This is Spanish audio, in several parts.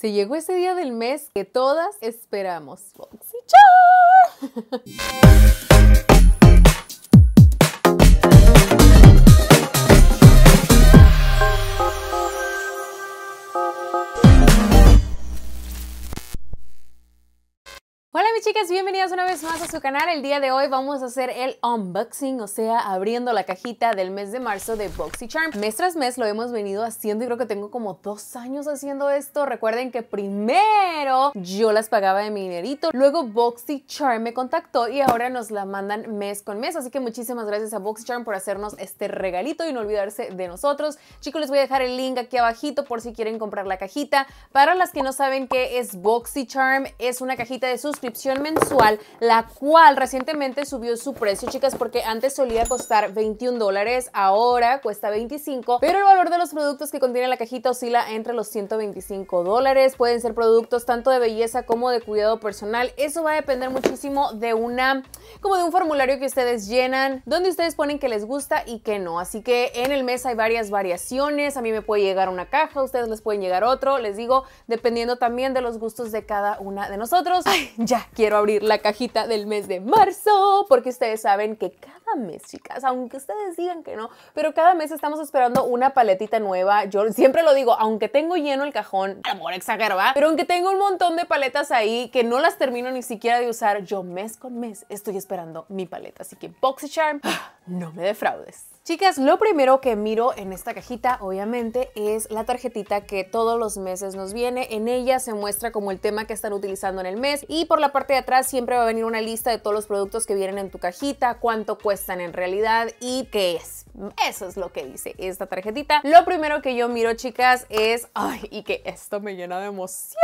Se llegó ese día del mes que todas esperamos. ¡Foxy chicas, bienvenidas una vez más a su canal. El día de hoy vamos a hacer el unboxing, o sea, abriendo la cajita del mes de marzo de BoxyCharm. Mes tras mes lo hemos venido haciendo y creo que tengo como dos años haciendo esto. Recuerden que primero yo las pagaba de mi dinerito, luego BoxyCharm me contactó y ahora nos la mandan mes con mes. Así que muchísimas gracias a BoxyCharm por hacernos este regalito y no olvidarse de nosotros. Chicos, les voy a dejar el link aquí abajito por si quieren comprar la cajita. Para las que no saben qué es BoxyCharm, es una cajita de suscripción mensual, la cual recientemente subió su precio, chicas, porque antes solía costar 21 dólares, ahora cuesta 25, pero el valor de los productos que contiene la cajita oscila entre los 125 dólares. Pueden ser productos tanto de belleza como de cuidado personal. Eso va a depender muchísimo de una, como de un formulario que ustedes llenan, donde ustedes ponen que les gusta y que no. Así que en el mes hay varias variaciones. A mí me puede llegar una caja, a ustedes les pueden llegar otro. Les digo, dependiendo también de los gustos de cada una de nosotros. ya, quiero abrir la cajita del mes de marzo, porque ustedes saben que cada mes, chicas, aunque ustedes digan que no, pero cada mes estamos esperando una paletita nueva. Yo siempre lo digo, aunque tengo lleno el cajón, amor, exagero, Pero aunque tengo un montón de paletas ahí que no las termino ni siquiera de usar, yo mes con mes estoy esperando mi paleta. Así que BoxyCharm, no me defraudes. Chicas, lo primero que miro en esta cajita, obviamente, es la tarjetita que todos los meses nos viene. En ella se muestra como el tema que están utilizando en el mes y por la parte de atrás siempre va a venir una lista de todos los productos que vienen en tu cajita, cuánto cuestan en realidad y qué es. Eso es lo que dice esta tarjetita. Lo primero que yo miro, chicas, es... ¡Ay! Y que esto me llena de emoción.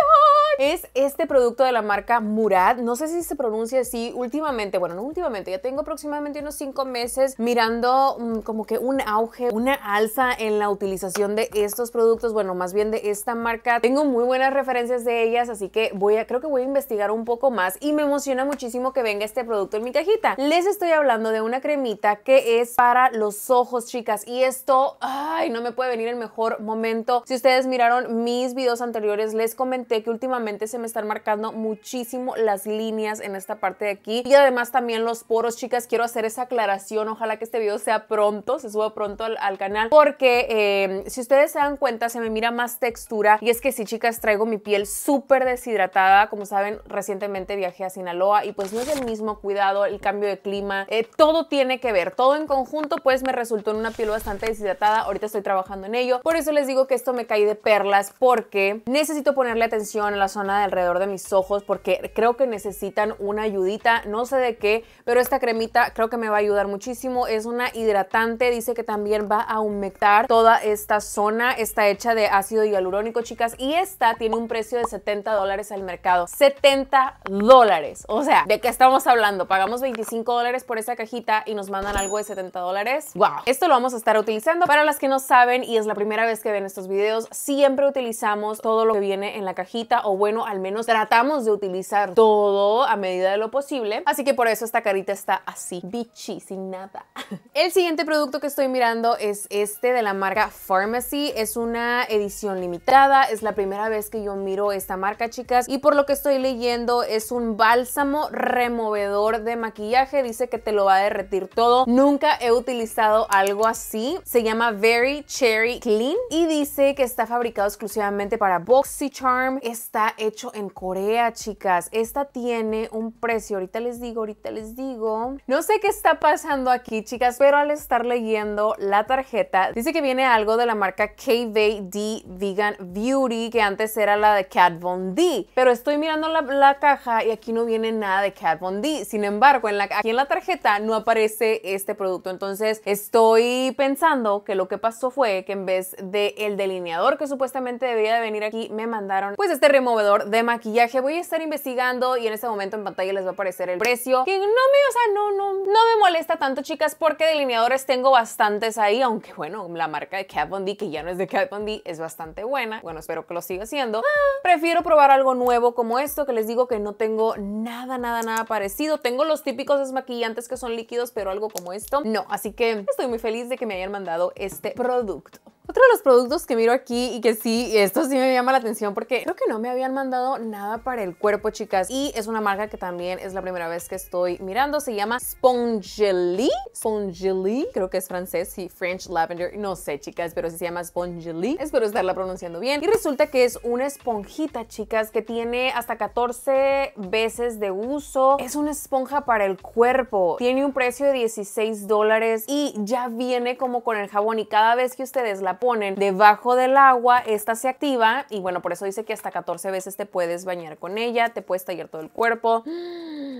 Es este producto de la marca Murad. No sé si se pronuncia así últimamente. Bueno, no últimamente. Ya tengo aproximadamente unos 5 meses mirando mm, como que un auge, una alza en la utilización de estos productos, bueno, más bien de esta marca. Tengo muy buenas referencias de ellas, así que voy a, creo que voy a investigar un poco más y me emociona muchísimo que venga este producto en mi cajita. Les estoy hablando de una cremita que es para los ojos, chicas, y esto, ay, no me puede venir el mejor momento. Si ustedes miraron mis videos anteriores, les comenté que últimamente se me están marcando muchísimo las líneas en esta parte de aquí y además también los poros, chicas, quiero hacer esa aclaración, ojalá que este video sea pronto se subo pronto al, canal, porque em, si ustedes se dan cuenta, se me mira más textura. Y es que si chicas, traigo mi piel súper deshidratada. Como saben, recientemente viajé a Sinaloa y pues no es el mismo cuidado, el cambio de clima, eh, todo tiene que ver, todo en conjunto, pues me resultó en una piel bastante deshidratada. Ahorita estoy trabajando en ello. Por eso les digo que esto me caí de perlas, porque necesito ponerle atención a la zona de alrededor de mis ojos, porque creo que necesitan una ayudita, no sé de qué, pero esta cremita creo que me va a ayudar muchísimo. Es una hidratante dice que también va a humectar toda esta zona, está hecha de ácido hialurónico, chicas, y esta tiene un precio de 70 dólares al mercado. 70 dólares, o sea, ¿de qué estamos hablando? Pagamos 25 dólares por esa cajita y nos mandan algo de 70 dólares. ¡Wow! Esto lo vamos a estar utilizando. Para las que no saben y es la primera vez que ven estos videos, siempre utilizamos todo lo que viene en la cajita o bueno, al menos tratamos de utilizar todo a medida de lo posible. Así que por eso esta carita está así, bichi, sin nada. El siguiente producto producto que estoy mirando es este de la marca Pharmacy. Es una edición limitada, es la primera vez que yo miro esta marca, chicas. Y por lo que estoy leyendo, es un bálsamo removedor de maquillaje. Dice que te lo va a derretir todo. Nunca he utilizado algo así. Se llama Very Cherry Clean y dice que está fabricado exclusivamente para BoxyCharm. Está hecho en Corea, chicas. Esta tiene un precio, ahorita les digo, ahorita les digo. No sé qué está pasando aquí, chicas, pero al estar leyendo la tarjeta, dice que viene algo de la marca KVD Vegan Beauty, que antes era la de Kat Von D. Pero estoy mirando la, caja y aquí no viene nada de Kat Von D. Sin embargo, en la, aquí en la tarjeta no aparece este producto. Entonces estoy pensando que lo que pasó fue que en vez de el delineador que supuestamente debía de venir aquí, me mandaron pues este removedor de maquillaje. Voy a estar investigando y en este momento en pantalla les va a aparecer el precio. Que no me, o sea, no, no, no me molesta tanto, chicas, porque delineador este tengo bastantes ahí, aunque bueno, la marca de Kat Von que ya no es de Kat Von D, es bastante buena. Bueno, espero que lo siga siendo. Ah. prefiero probar algo nuevo como esto, que les digo que no tengo nada, nada, nada parecido. Tengo los típicos desmaquillantes que son líquidos, pero algo como esto, no. Así que estoy muy feliz de que me hayan mandado este producto. Otro de los productos que miro aquí y que sí, esto sí me llama la atención porque creo que no me habían mandado nada para el cuerpo, chicas. Y es una marca que también es la primera vez que estoy mirando. Se llama Spongely. Spongely, creo que es francés, sí, French Lavender. No sé, chicas, pero sí se llama Spongely. Espero estarla pronunciando bien. Y resulta que es una esponjita, chicas, que tiene hasta 14 veces de uso. Es una esponja para el cuerpo. Tiene un precio de 16 dólares y ya viene como con el jabón. Y cada vez que ustedes la ponen debajo del agua, esta se activa y bueno, por eso dice que hasta 14 veces te puedes bañar con ella, te puedes tallar todo el cuerpo.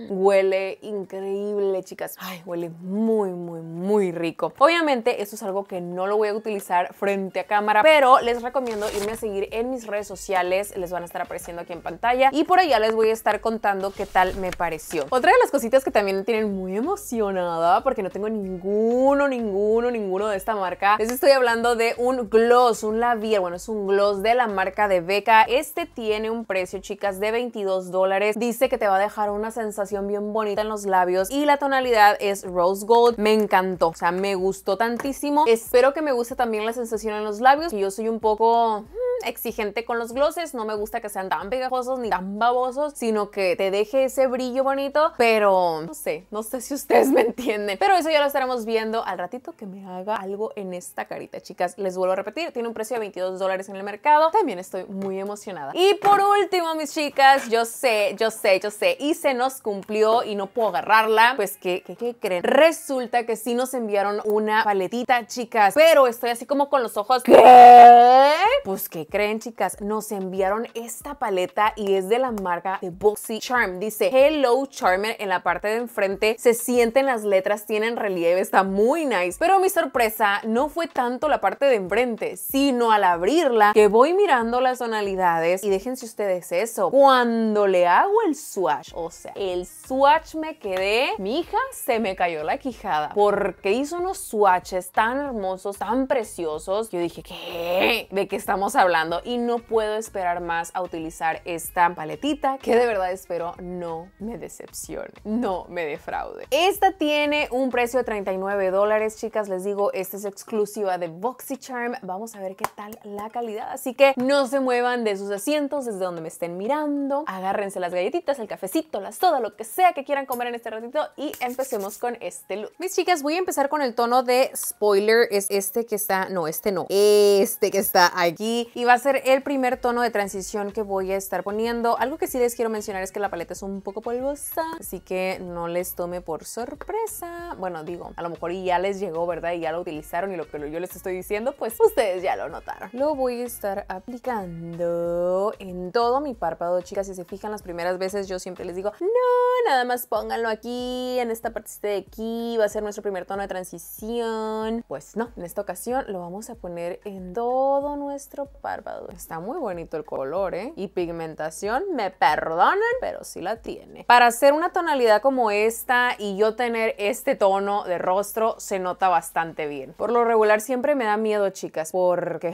Huele increíble, chicas. Ay, huele muy, muy, muy rico. Obviamente, esto es algo que no lo voy a utilizar frente a cámara, pero les recomiendo irme a seguir en mis redes sociales. Les van a estar apareciendo aquí en pantalla y por allá les voy a estar contando qué tal me pareció. Otra de las cositas que también me tienen muy emocionada, porque no tengo ninguno, ninguno, ninguno de esta marca, les estoy hablando de un un gloss, un labial, bueno, es un gloss de la marca de Beca. Este tiene un precio, chicas, de 22 dólares. Dice que te va a dejar una sensación bien bonita en los labios y la tonalidad es rose gold. Me encantó, o sea, me gustó tantísimo. Espero que me guste también la sensación en los labios. Yo soy un poco mm, exigente con los glosses, no me gusta que sean tan pegajosos ni tan babosos, sino que te deje ese brillo bonito, pero no sé, no sé si ustedes me entienden, pero eso ya lo estaremos viendo al ratito que me haga algo en esta carita, chicas, les vuelvo a repetir, tiene un precio de 22 dólares en el mercado. También estoy muy emocionada. Y por último, mis chicas, yo sé, yo sé, yo sé, y se nos cumplió y no puedo agarrarla. Pues, ¿qué, qué, creen? Resulta que sí nos enviaron una paletita, chicas, pero estoy así como con los ojos. ¿Qué? Pues, ¿qué creen, chicas? Nos enviaron esta paleta y es de la marca de Boxy Charm. Dice Hello Charmer en la parte de enfrente. Se sienten las letras, tienen relieve, está muy nice. Pero mi sorpresa no fue tanto la parte de Frente, sino al abrirla que voy mirando las tonalidades y déjense ustedes eso. Cuando le hago el swatch, o sea, el swatch me quedé, mi hija se me cayó la quijada porque hizo unos swatches tan hermosos, tan preciosos. Yo dije, ¿qué? ¿De qué estamos hablando? Y no puedo esperar más a utilizar esta paletita que de verdad espero no me decepcione, no me defraude. Esta tiene un precio de 39 dólares, chicas. Les digo, esta es exclusiva de BoxyCharm vamos a ver qué tal la calidad. Así que no se muevan de sus asientos, desde donde me estén mirando. Agárrense las galletitas, el cafecito, las todas, lo que sea que quieran comer en este ratito y empecemos con este look. Mis chicas, voy a empezar con el tono de spoiler. Es este que está, no, este no, este que está aquí. Y va a ser el primer tono de transición que voy a estar poniendo. Algo que sí les quiero mencionar es que la paleta es un poco polvosa, así que no les tome por sorpresa. Bueno, digo, a lo mejor ya les llegó, ¿verdad? Y ya lo utilizaron y lo que yo les estoy diciendo, pues ustedes ya lo notaron. Lo voy a estar aplicando en todo mi párpado, chicas. Si se fijan las primeras veces, yo siempre les digo, no, nada más pónganlo aquí, en esta parte de aquí, va a ser nuestro primer tono de transición. Pues no, en esta ocasión lo vamos a poner en todo nuestro párpado. Está muy bonito el color, ¿eh? Y pigmentación, me perdonan, pero sí la tiene. Para hacer una tonalidad como esta y yo tener este tono de rostro, se nota bastante bien. Por lo regular siempre me da miedo chicas, porque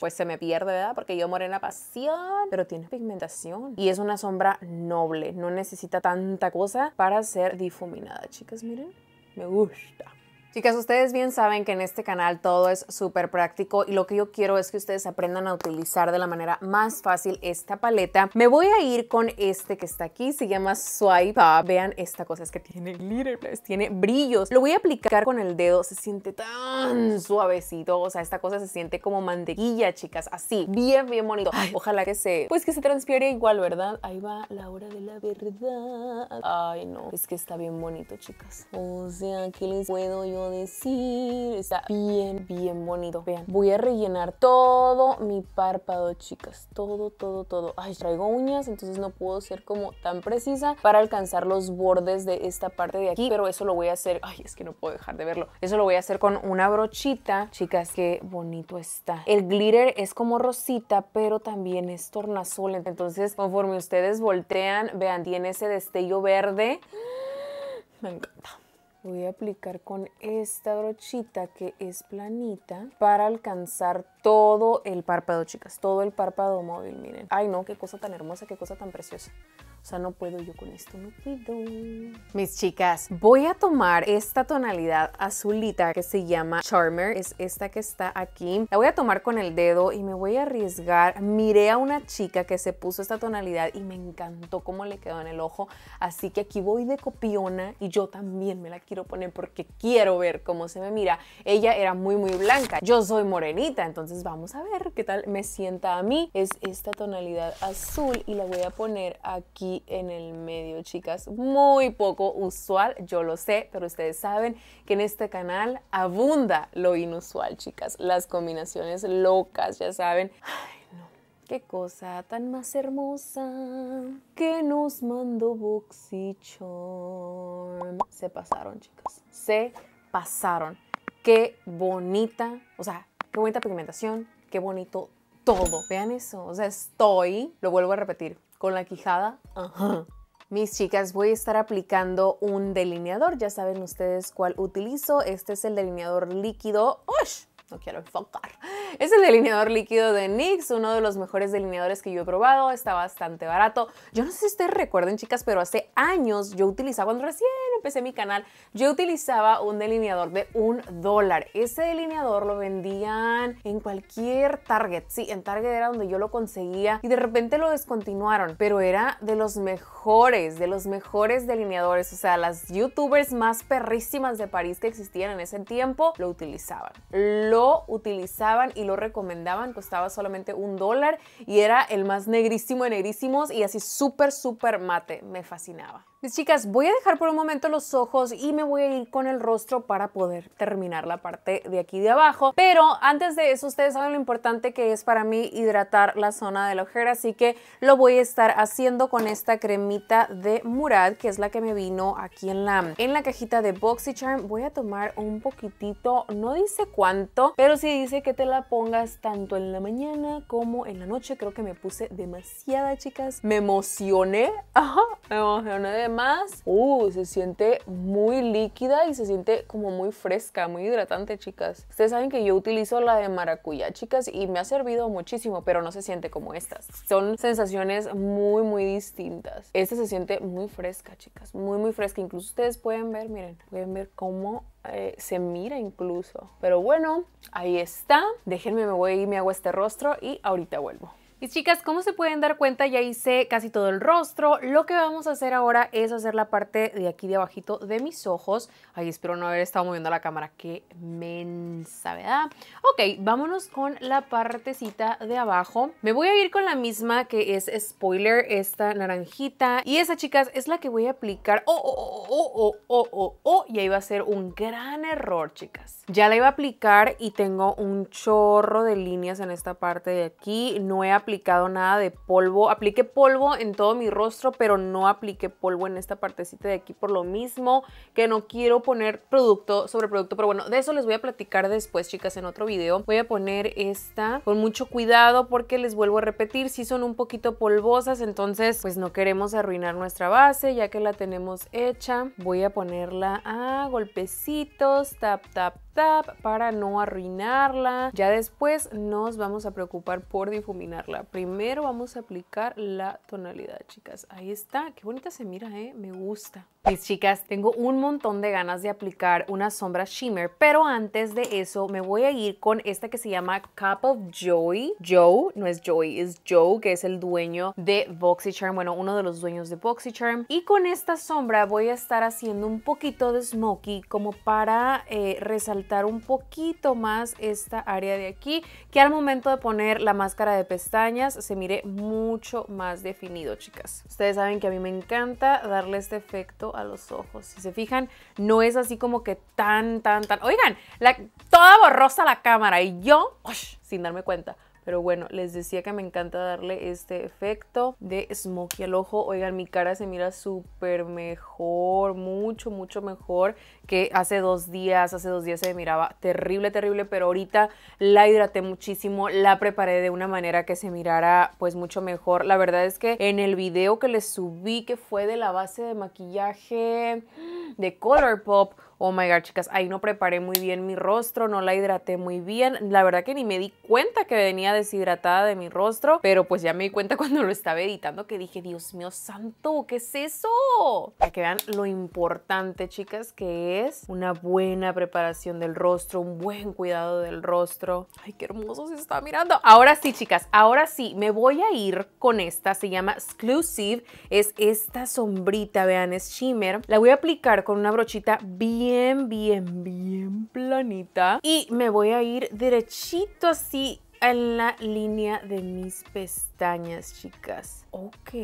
pues se me pierde, ¿verdad? Porque yo morena pasión, pero tiene pigmentación y es una sombra noble, no necesita tanta cosa para ser difuminada, chicas, miren, me gusta. Chicas, ustedes bien saben que en este canal todo es súper práctico y lo que yo quiero es que ustedes aprendan a utilizar de la manera más fácil esta paleta. Me voy a ir con este que está aquí, se llama Swipe Vean esta cosa, es que tiene glitter, pues, tiene brillos. Lo voy a aplicar con el dedo, se siente tan suavecito, o sea, esta cosa se siente como mantequilla, chicas, así, bien, bien bonito. ojalá que se, pues que se igual, ¿verdad? Ahí va la hora de la verdad. Ay, no, es que está bien bonito, chicas. O sea, ¿qué les puedo yo decir. Está bien, bien bonito. Vean, voy a rellenar todo mi párpado, chicas. Todo, todo, todo. Ay, traigo uñas, entonces no puedo ser como tan precisa para alcanzar los bordes de esta parte de aquí. Pero eso lo voy a hacer. Ay, es que no puedo dejar de verlo. Eso lo voy a hacer con una brochita. Chicas, qué bonito está. El glitter es como rosita, pero también es tornasol. Entonces, conforme ustedes voltean, vean, tiene ese destello verde. Me encanta voy a aplicar con esta brochita que es planita para alcanzar todo el párpado, chicas, todo el párpado móvil, miren. Ay, no, qué cosa tan hermosa, qué cosa tan preciosa. O sea, no puedo yo con esto, no puedo. Mis chicas, voy a tomar esta tonalidad azulita que se llama Charmer. Es esta que está aquí. La voy a tomar con el dedo y me voy a arriesgar. Miré a una chica que se puso esta tonalidad y me encantó cómo le quedó en el ojo. Así que aquí voy de copiona y yo también me la quiero poner porque quiero ver cómo se me mira. Ella era muy, muy blanca. Yo soy morenita, entonces vamos a ver qué tal me sienta a mí. Es esta tonalidad azul y la voy a poner aquí en el medio, chicas. Muy poco usual, yo lo sé, pero ustedes saben que en este canal abunda lo inusual, chicas. Las combinaciones locas, ya saben. Ay, no. Qué cosa tan más hermosa que nos mandó Boxy Se pasaron, chicas. Se pasaron. Qué bonita, o sea, qué bonita pigmentación, qué bonito todo. Vean eso. O sea, estoy, lo vuelvo a repetir, con la quijada. Mis chicas, voy a estar aplicando un delineador. Ya saben ustedes cuál utilizo. Este es el delineador líquido. ¡Ush! No quiero enfocar. Es el delineador líquido de NYX, uno de los mejores delineadores que yo he probado. Está bastante barato. Yo no sé si ustedes recuerden, chicas, pero hace años yo utilizaba cuando recién empecé mi canal, yo utilizaba un delineador de un dólar. Ese delineador lo vendían en cualquier Target. Sí, en Target era donde yo lo conseguía y de repente lo descontinuaron, pero era de los mejores, de los mejores delineadores. O sea, las youtubers más perrísimas de París que existían en ese tiempo lo utilizaban. Lo utilizaban y lo recomendaban. Costaba solamente un dólar y era el más negrísimo de negrísimos y así súper, súper mate. Me fascinaba. Mis chicas, voy a dejar por un momento los ojos y me voy a ir con el rostro para poder terminar la parte de aquí de abajo. Pero antes de eso, ustedes saben lo importante que es para mí hidratar la zona de la ojera, así que lo voy a estar haciendo con esta cremita de Murad, que es la que me vino aquí en la, en la cajita de BoxyCharm. Voy a tomar un poquitito, no dice cuánto, pero sí dice que te la pongas tanto en la mañana como en la noche. Creo que me puse demasiada, chicas. Me emocioné. me emocioné de más, uh, se siente muy líquida y se siente como muy fresca, muy hidratante, chicas. Ustedes saben que yo utilizo la de maracuyá, chicas, y me ha servido muchísimo, pero no se siente como estas. Son sensaciones muy, muy distintas. Esta se siente muy fresca, chicas, muy, muy fresca. Incluso ustedes pueden ver, miren, pueden ver cómo eh, se mira incluso. Pero bueno, ahí está. Déjenme, me voy y me hago este rostro y ahorita vuelvo. Y chicas, ¿cómo se pueden dar cuenta, ya hice casi todo el rostro. Lo que vamos a hacer ahora es hacer la parte de aquí de abajito de mis ojos. Ahí espero no haber estado moviendo la cámara. Qué mensa, ¿verdad? Ok, vámonos con la partecita de abajo. Me voy a ir con la misma que es spoiler, esta naranjita. Y esa, chicas, es la que voy a aplicar. Oh, oh, oh, oh, oh, oh, oh. oh, oh. Y ahí va a ser un gran error, chicas. Ya la iba a aplicar y tengo un chorro de líneas en esta parte de aquí. No he aplicado aplicado nada de polvo. Apliqué polvo en todo mi rostro, pero no apliqué polvo en esta partecita de aquí por lo mismo que no quiero poner producto sobre producto. Pero bueno, de eso les voy a platicar después, chicas, en otro video. Voy a poner esta con mucho cuidado porque les vuelvo a repetir, si son un poquito polvosas, entonces pues no queremos arruinar nuestra base ya que la tenemos hecha. Voy a ponerla a golpecitos, tap, tap, para no arruinarla. Ya después nos vamos a preocupar por difuminarla. Primero vamos a aplicar la tonalidad, chicas. Ahí está. Qué bonita se mira, ¿eh? Me gusta. Mis chicas, tengo un montón de ganas de aplicar una sombra shimmer, pero antes de eso me voy a ir con esta que se llama Cup of Joy. Joe, no es Joy, es Joe, que es el dueño de BoxyCharm, bueno, uno de los dueños de BoxyCharm. Y con esta sombra voy a estar haciendo un poquito de smoky como para eh, resaltar un poquito más esta área de aquí, que al momento de poner la máscara de pestañas se mire mucho más definido, chicas. Ustedes saben que a mí me encanta darle este efecto a los ojos. Si se fijan, no es así como que tan, tan, tan... Oigan, la, toda borrosa la cámara y yo, sin darme cuenta. Pero bueno, les decía que me encanta darle este efecto de smokey al ojo. Oigan, mi cara se mira súper mejor, mucho, mucho mejor que hace dos días. Hace dos días se miraba terrible, terrible, pero ahorita la hidraté muchísimo, la preparé de una manera que se mirara pues mucho mejor. La verdad es que en el video que les subí, que fue de la base de maquillaje de Colourpop, Oh my god, chicas, ahí no preparé muy bien mi rostro, no la hidraté muy bien. La verdad que ni me di cuenta que venía deshidratada de mi rostro, pero pues ya me di cuenta cuando lo estaba editando que dije, Dios mío santo, ¿qué es eso? Para que vean lo importante, chicas, que es una buena preparación del rostro, un buen cuidado del rostro. Ay, qué hermoso se está mirando. Ahora sí, chicas, ahora sí, me voy a ir con esta, se llama Exclusive, es esta sombrita, vean, es shimmer. La voy a aplicar con una brochita bien bien, bien, bien planita. Y me voy a ir derechito así en la línea de mis pestañas, chicas. Ok,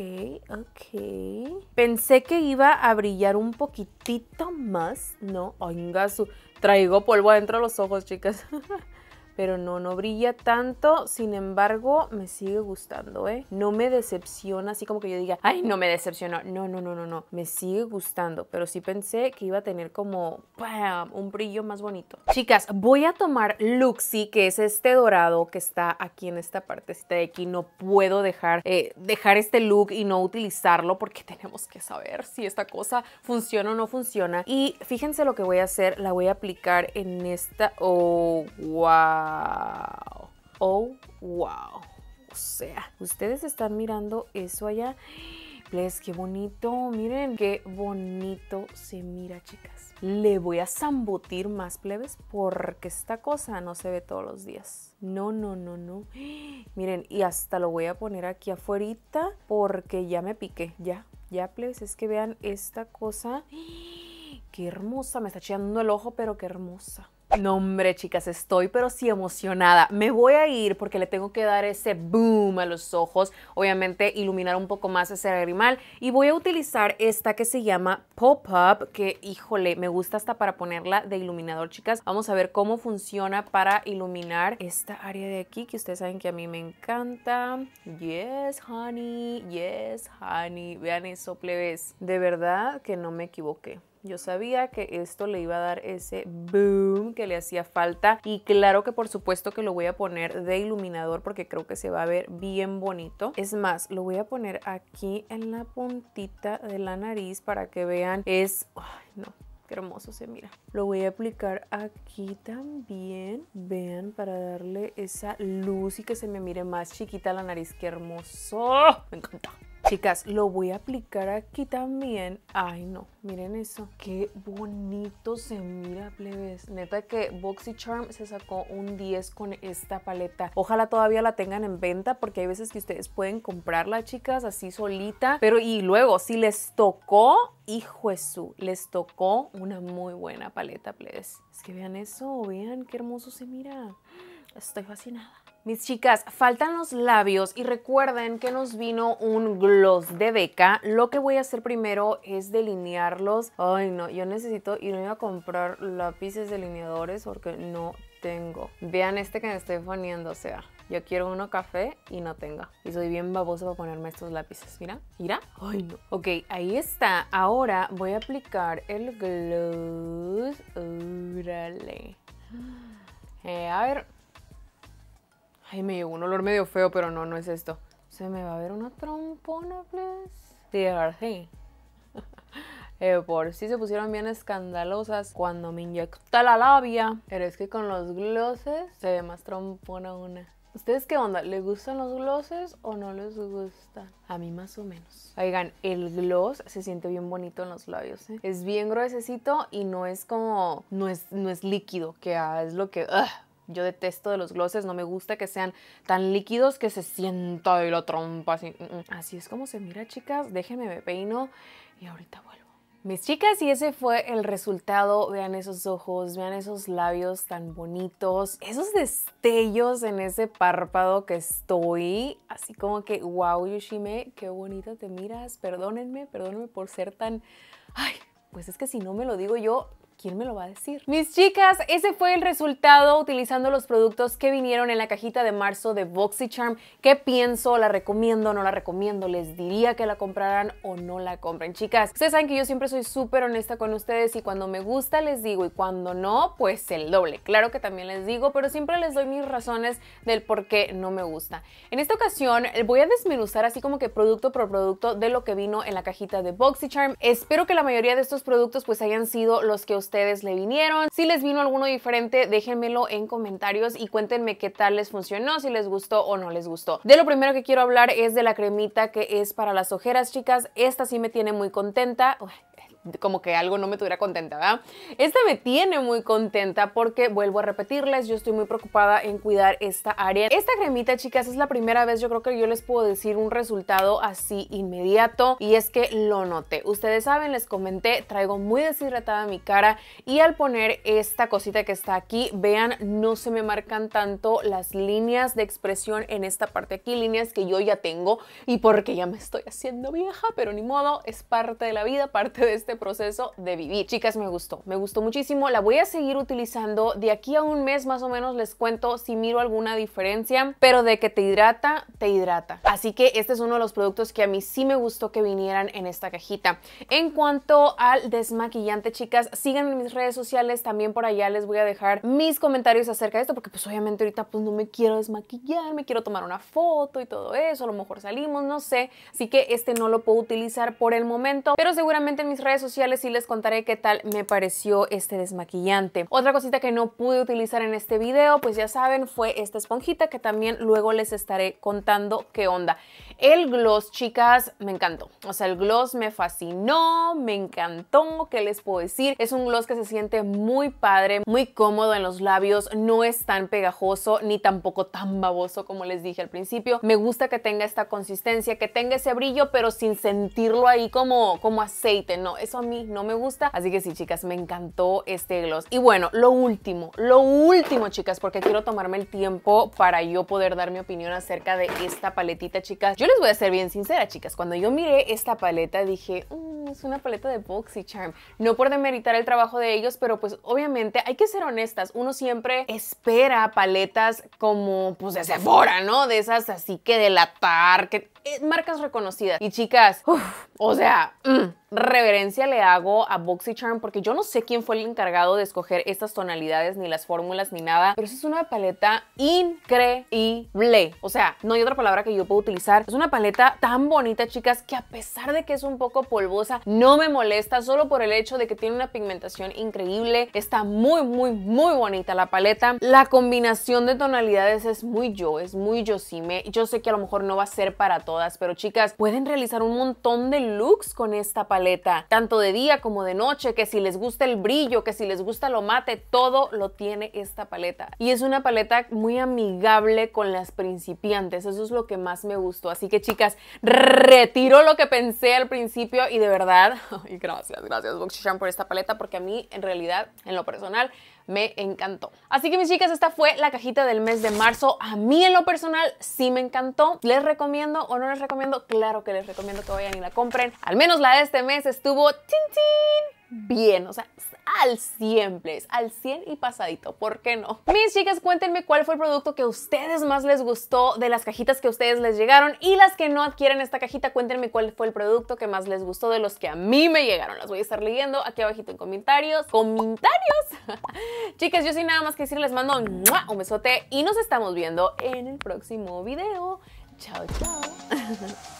ok. Pensé que iba a brillar un poquitito más, ¿no? Oiga, su... traigo polvo adentro de los ojos, chicas. pero no, no brilla tanto, sin embargo me sigue gustando, ¿eh? No me decepciona, así como que yo diga, ay, no me decepcionó, no, no, no, no, no, me sigue gustando, pero sí pensé que iba a tener como, un brillo más bonito. Chicas, voy a tomar Luxy que es este dorado que está aquí en esta partecita de aquí, no puedo dejar, eh, dejar este look y no utilizarlo porque tenemos que saber si esta cosa funciona o no funciona. Y fíjense lo que voy a hacer, la voy a aplicar en esta, oh, wow wow, oh, wow. O sea, ustedes están mirando eso allá. plebes, qué bonito, miren, qué bonito se mira, chicas. Le voy a zambutir más plebes porque esta cosa no se ve todos los días. No, no, no, no. Miren, y hasta lo voy a poner aquí afuera porque ya me piqué, ya, ya plebes, es que vean esta cosa. Qué hermosa, me está chillando el ojo, pero qué hermosa. No, hombre, chicas, estoy pero sí emocionada. Me voy a ir porque le tengo que dar ese boom a los ojos, obviamente iluminar un poco más ese lagrimal y voy a utilizar esta que se llama Pop Up, que híjole, me gusta hasta para ponerla de iluminador, chicas. Vamos a ver cómo funciona para iluminar esta área de aquí que ustedes saben que a mí me encanta. Yes, honey, yes, honey. Vean eso, plebes. De verdad que no me equivoqué. Yo sabía que esto le iba a dar ese boom que le hacía falta y claro que por supuesto que lo voy a poner de iluminador porque creo que se va a ver bien bonito. Es más, lo voy a poner aquí en la puntita de la nariz para que vean. Es... Ay, no, Qué hermoso se mira. Lo voy a aplicar aquí también. Vean, para darle esa luz y que se me mire más chiquita la nariz. ¡Qué hermoso! Me encanta. Chicas, lo voy a aplicar aquí también. Ay, no, miren eso. Qué bonito se mira, plebes. Neta que BoxyCharm se sacó un 10 con esta paleta. Ojalá todavía la tengan en venta porque hay veces que ustedes pueden comprarla, chicas, así solita. Pero y luego, si les tocó, hijo su, les tocó una muy buena paleta, plebes. Es que vean eso, vean qué hermoso se mira. Estoy fascinada. Mis chicas, faltan los labios y recuerden que nos vino un gloss de Beca. Lo que voy a hacer primero es delinearlos. Ay, no, yo necesito irme a comprar lápices delineadores porque no tengo. Vean este que me estoy poniendo, o sea, yo quiero uno café y no tengo. Y soy bien babosa para ponerme estos lápices, mira, mira. Ay, no. Ok, ahí está. Ahora voy a aplicar el gloss. Órale. Eh, a ver, Ay, me llegó un olor medio feo, pero no, no es esto. Se me va a ver una trompona, please. Dear, eh, hey. por si se pusieron bien escandalosas cuando me inyecta la labia. Pero es que con los glosses se ve más trompona una. ¿Ustedes qué onda? ¿Les gustan los glosses o no les gustan? A mí más o menos. Oigan, el gloss se siente bien bonito en los labios. ¿eh? Es bien gruesecito y no es como... No es, no es líquido, que ah, es lo que... Yo detesto de los gloses, no me gusta que sean tan líquidos que se sienta y lo trompa así. Mm, mm. Así es como se mira, chicas. Déjenme me peino y ahorita vuelvo. Mis chicas, y ese fue el resultado. Vean esos ojos, vean esos labios tan bonitos, esos destellos en ese párpado que estoy. Así como que, wow, Yoshime, qué bonita te miras. Perdónenme, perdónenme por ser tan... Ay, pues es que si no me lo digo yo, ¿quién me lo va a decir? Mis chicas, ese fue el resultado utilizando los productos que vinieron en la cajita de marzo de BoxyCharm. ¿Qué pienso? ¿La recomiendo? ¿No la recomiendo? ¿Les diría que la compraran o no la compren? Chicas, ustedes saben que yo siempre soy súper honesta con ustedes y cuando me gusta les digo y cuando no, pues el doble. Claro que también les digo, pero siempre les doy mis razones del por qué no me gusta. En esta ocasión voy a desmenuzar así como que producto por producto de lo que vino en la cajita de BoxyCharm. Espero que la mayoría de estos productos pues hayan sido los que ustedes ustedes le vinieron. Si les vino alguno diferente, déjenmelo en comentarios y cuéntenme qué tal les funcionó, si les gustó o no les gustó. De lo primero que quiero hablar es de la cremita que es para las ojeras, chicas. Esta sí me tiene muy contenta como que algo no me tuviera contenta, ¿verdad? Esta me tiene muy contenta porque, vuelvo a repetirles, yo estoy muy preocupada en cuidar esta área. Esta cremita, chicas, es la primera vez, yo creo que yo les puedo decir un resultado así inmediato y es que lo noté. Ustedes saben, les comenté, traigo muy deshidratada mi cara y al poner esta cosita que está aquí, vean, no se me marcan tanto las líneas de expresión en esta parte aquí, líneas que yo ya tengo y porque ya me estoy haciendo vieja, pero ni modo, es parte de la vida, parte de este este proceso de vivir. Chicas, me gustó, me gustó muchísimo. La voy a seguir utilizando. De aquí a un mes más o menos les cuento si miro alguna diferencia, pero de que te hidrata, te hidrata. Así que este es uno de los productos que a mí sí me gustó que vinieran en esta cajita. En cuanto al desmaquillante, chicas, sigan en mis redes sociales. También por allá les voy a dejar mis comentarios acerca de esto, porque pues obviamente ahorita pues no me quiero desmaquillar, me quiero tomar una foto y todo eso. A lo mejor salimos, no sé. Así que este no lo puedo utilizar por el momento, pero seguramente en mis redes sociales y les contaré qué tal me pareció este desmaquillante. Otra cosita que no pude utilizar en este video, pues ya saben, fue esta esponjita que también luego les estaré contando qué onda. El gloss, chicas, me encantó. O sea, el gloss me fascinó, me encantó. ¿Qué les puedo decir? Es un gloss que se siente muy padre, muy cómodo en los labios. No es tan pegajoso ni tampoco tan baboso como les dije al principio. Me gusta que tenga esta consistencia, que tenga ese brillo, pero sin sentirlo ahí como, como aceite. No, eso a mí no me gusta. Así que sí, chicas, me encantó este gloss. Y bueno, lo último, lo último, chicas, porque quiero tomarme el tiempo para yo poder dar mi opinión acerca de esta paletita, chicas. Yo les voy a ser bien sincera, chicas. Cuando yo miré esta paleta, dije, mm, es una paleta de BoxyCharm. No por demeritar el trabajo de ellos, pero pues obviamente hay que ser honestas. Uno siempre espera paletas como, pues de Sephora, ¿no? De esas así que de delatar, que eh, marcas reconocidas. Y chicas, o sea, mm, reverencia le hago a BoxyCharm porque yo no sé quién fue el encargado de escoger estas tonalidades, ni las fórmulas, ni nada, pero es una paleta increíble. O sea, no hay otra palabra que yo pueda utilizar. Es una una paleta tan bonita, chicas, que a pesar de que es un poco polvosa, no me molesta solo por el hecho de que tiene una pigmentación increíble. Está muy, muy, muy bonita la paleta. La combinación de tonalidades es muy yo, es muy Yosime. Yo sé que a lo mejor no va a ser para todas, pero chicas, pueden realizar un montón de looks con esta paleta, tanto de día como de noche, que si les gusta el brillo, que si les gusta lo mate, todo lo tiene esta paleta. Y es una paleta muy amigable con las principiantes, eso es lo que más me gustó. Así Así que chicas, retiro lo que pensé al principio y de verdad, y gracias, gracias champ por esta paleta porque a mí en realidad, en lo personal, me encantó. Así que mis chicas, esta fue la cajita del mes de marzo. A mí en lo personal sí me encantó. ¿Les recomiendo o no les recomiendo? Claro que les recomiendo que vayan y la compren. Al menos la de este mes estuvo chin chin bien, o sea, al 100, al 100 y pasadito, ¿por qué no? Mis chicas, cuéntenme cuál fue el producto que a ustedes más les gustó de las cajitas que a ustedes les llegaron y las que no adquieren esta cajita, cuéntenme cuál fue el producto que más les gustó de los que a mí me llegaron. Las voy a estar leyendo aquí abajito en comentarios. ¡Comentarios! chicas, yo sin nada más que decir, les mando un besote y nos estamos viendo en el próximo video. Chao, chao.